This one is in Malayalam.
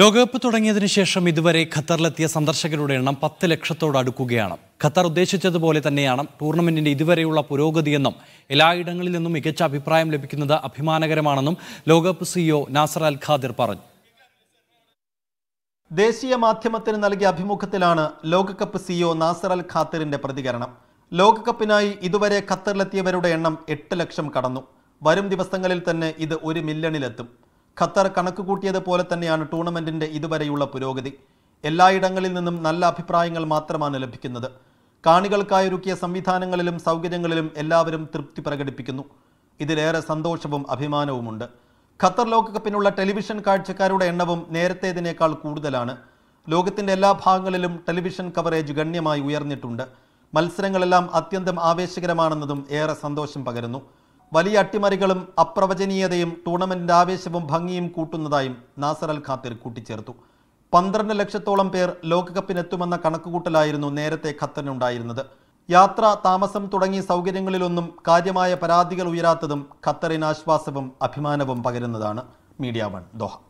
ലോകകപ്പ് തുടങ്ങിയതിനു ശേഷം ഇതുവരെ ഖത്തറിലെത്തിയ സന്ദർശകരുടെ എണ്ണം പത്ത് ലക്ഷത്തോട് അടുക്കുകയാണ് ഖത്തർ ഉദ്ദേശിച്ചതുപോലെ തന്നെയാണ് ടൂർണമെന്റിന്റെ ഇതുവരെയുള്ള പുരോഗതിയെന്നും എല്ലായിടങ്ങളിൽ നിന്നും മികച്ച അഭിപ്രായം ലഭിക്കുന്നത് അഭിമാനകരമാണെന്നും ലോകകപ്പ് സിഇഒ നാസർ അൽ ഖാദിർ പറഞ്ഞു ദേശീയ മാധ്യമത്തിന് നൽകിയ അഭിമുഖത്തിലാണ് ലോകകപ്പ് സിഇഒ നാസർ അൽ ഖാത്തിറിന്റെ പ്രതികരണം ലോകകപ്പിനായി ഇതുവരെ ഖത്തറിലെത്തിയവരുടെ എണ്ണം എട്ട് ലക്ഷം കടന്നു വരും ദിവസങ്ങളിൽ തന്നെ ഇത് ഒരു മില്യണിലെത്തും ഖത്തർ കണക്ക് കൂട്ടിയത് പോലെ തന്നെയാണ് ടൂർണമെന്റിന്റെ ഇതുവരെയുള്ള പുരോഗതി എല്ലായിടങ്ങളിൽ നിന്നും നല്ല അഭിപ്രായങ്ങൾ മാത്രമാണ് ലഭിക്കുന്നത് ഒരുക്കിയ സംവിധാനങ്ങളിലും സൗകര്യങ്ങളിലും എല്ലാവരും തൃപ്തി പ്രകടിപ്പിക്കുന്നു ഇതിലേറെ സന്തോഷവും അഭിമാനവുമുണ്ട് ഖത്തർ ലോകകപ്പിനുള്ള ടെലിവിഷൻ കാഴ്ചക്കാരുടെ എണ്ണവും നേരത്തേതിനേക്കാൾ കൂടുതലാണ് ലോകത്തിന്റെ എല്ലാ ഭാഗങ്ങളിലും ടെലിവിഷൻ കവറേജ് ഗണ്യമായി ഉയർന്നിട്ടുണ്ട് മത്സരങ്ങളെല്ലാം അത്യന്തം ആവേശകരമാണെന്നതും ഏറെ സന്തോഷം പകരുന്നു വലിയ അട്ടിമറികളും അപ്രവചനീയതയും ടൂർണമെന്റിന്റെ ആവേശവും ഭംഗിയും കൂട്ടുന്നതായും നാസർ അൽ ഖാത്തിർ കൂട്ടിച്ചേർത്തു പന്ത്രണ്ട് ലക്ഷത്തോളം പേർ ലോകകപ്പിനെത്തുമെന്ന കണക്കുകൂട്ടലായിരുന്നു നേരത്തെ ഖത്തറിനുണ്ടായിരുന്നത് യാത്ര താമസം തുടങ്ങിയ സൗകര്യങ്ങളിലൊന്നും കാര്യമായ പരാതികൾ ഉയരാത്തതും ഖത്തറിന് ആശ്വാസവും അഭിമാനവും പകരുന്നതാണ് മീഡിയ വൺ ദോഹ